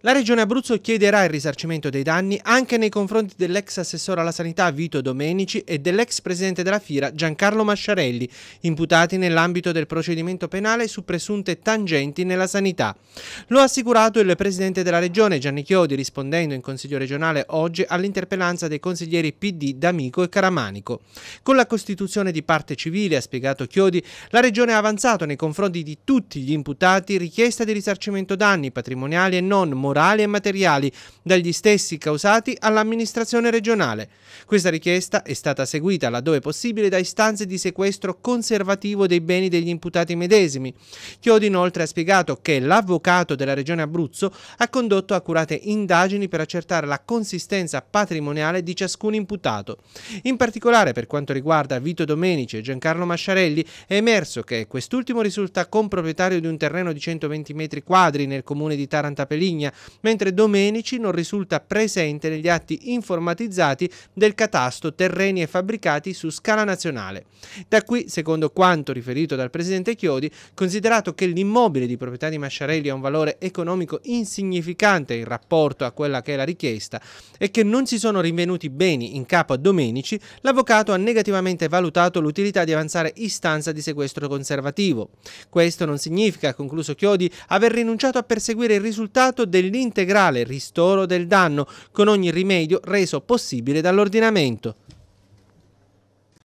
La Regione Abruzzo chiederà il risarcimento dei danni anche nei confronti dell'ex assessore alla sanità Vito Domenici e dell'ex presidente della FIRA Giancarlo Masciarelli, imputati nell'ambito del procedimento penale su presunte tangenti nella sanità. Lo ha assicurato il presidente della Regione Gianni Chiodi rispondendo in Consiglio regionale oggi all'interpellanza dei consiglieri PD D'Amico e Caramanico. Con la costituzione di parte civile, ha spiegato Chiodi, la Regione ha avanzato nei confronti di tutti gli imputati richiesta di risarcimento danni patrimoniali e non morali e materiali dagli stessi causati all'amministrazione regionale. Questa richiesta è stata seguita laddove possibile da istanze di sequestro conservativo dei beni degli imputati medesimi. Chiodi inoltre ha spiegato che l'avvocato della regione Abruzzo ha condotto accurate indagini per accertare la consistenza patrimoniale di ciascun imputato. In particolare per quanto riguarda Vito Domenici e Giancarlo Masciarelli è emerso che quest'ultimo risulta comproprietario di un terreno di 120 metri quadri nel comune di Taranta Peligna mentre Domenici non risulta presente negli atti informatizzati del catasto terreni e fabbricati su scala nazionale. Da qui, secondo quanto riferito dal presidente Chiodi, considerato che l'immobile di proprietà di Masciarelli ha un valore economico insignificante in rapporto a quella che è la richiesta e che non si sono rinvenuti beni in capo a Domenici, l'avvocato ha negativamente valutato l'utilità di avanzare istanza di sequestro conservativo. Questo non significa, ha concluso Chiodi, aver rinunciato a perseguire il risultato del l'integrale ristoro del danno con ogni rimedio reso possibile dall'ordinamento.